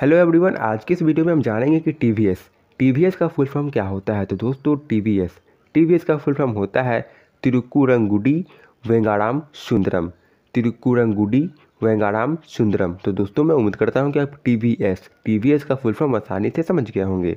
hello everyone आज की इस वीडियो में हम जानेंगे कि T V S T V S का फुल फॉर्म क्या होता है तो दोस्तों T V S T V S का फुल फॉर्म होता है तिरुकुरंगुडी वेंगाराम सुंदरम तिरुकुरंगुडी वेंगाराम सुंदरम तो दोस्तों मैं उम्मीद करता हूँ कि आप T V S T V S का फुल फॉर्म आसानी से समझ गए होंगे